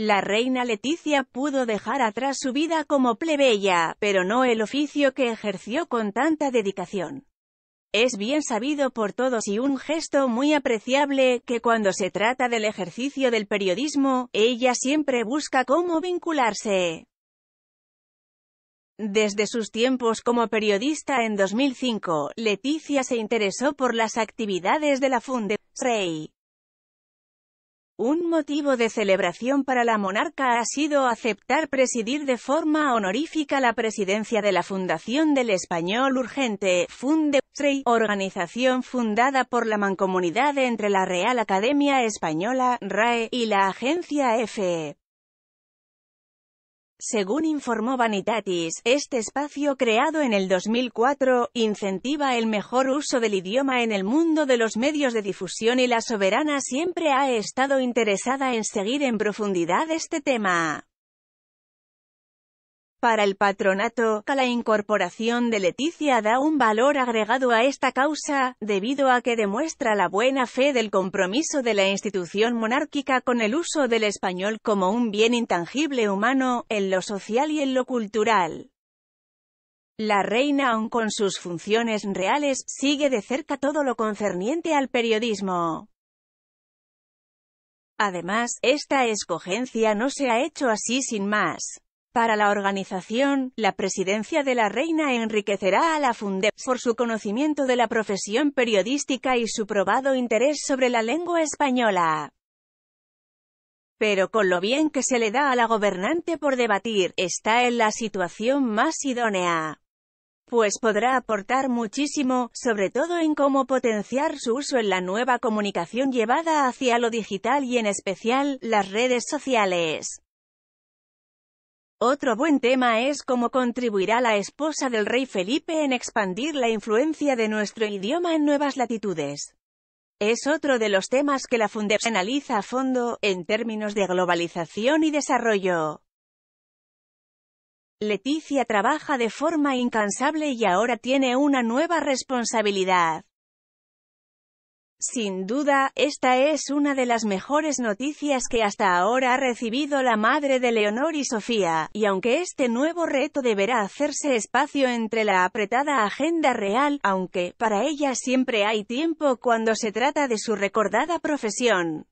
La reina Leticia pudo dejar atrás su vida como plebeya, pero no el oficio que ejerció con tanta dedicación. Es bien sabido por todos y un gesto muy apreciable, que cuando se trata del ejercicio del periodismo, ella siempre busca cómo vincularse. Desde sus tiempos como periodista en 2005, Leticia se interesó por las actividades de la Fundación Rey. Un motivo de celebración para la monarca ha sido aceptar presidir de forma honorífica la presidencia de la Fundación del Español Urgente, Funde, organización fundada por la mancomunidad entre la Real Academia Española, RAE, y la agencia FE. Según informó Vanitatis, este espacio creado en el 2004, incentiva el mejor uso del idioma en el mundo de los medios de difusión y la soberana siempre ha estado interesada en seguir en profundidad este tema. Para el patronato, la incorporación de Leticia da un valor agregado a esta causa, debido a que demuestra la buena fe del compromiso de la institución monárquica con el uso del español como un bien intangible humano, en lo social y en lo cultural. La reina aun con sus funciones reales, sigue de cerca todo lo concerniente al periodismo. Además, esta escogencia no se ha hecho así sin más. Para la organización, la presidencia de la reina enriquecerá a la Fundep por su conocimiento de la profesión periodística y su probado interés sobre la lengua española. Pero con lo bien que se le da a la gobernante por debatir, está en la situación más idónea. Pues podrá aportar muchísimo, sobre todo en cómo potenciar su uso en la nueva comunicación llevada hacia lo digital y en especial, las redes sociales. Otro buen tema es cómo contribuirá la esposa del rey Felipe en expandir la influencia de nuestro idioma en nuevas latitudes. Es otro de los temas que la Fundación analiza a fondo, en términos de globalización y desarrollo. Leticia trabaja de forma incansable y ahora tiene una nueva responsabilidad. Sin duda, esta es una de las mejores noticias que hasta ahora ha recibido la madre de Leonor y Sofía, y aunque este nuevo reto deberá hacerse espacio entre la apretada agenda real, aunque, para ella siempre hay tiempo cuando se trata de su recordada profesión.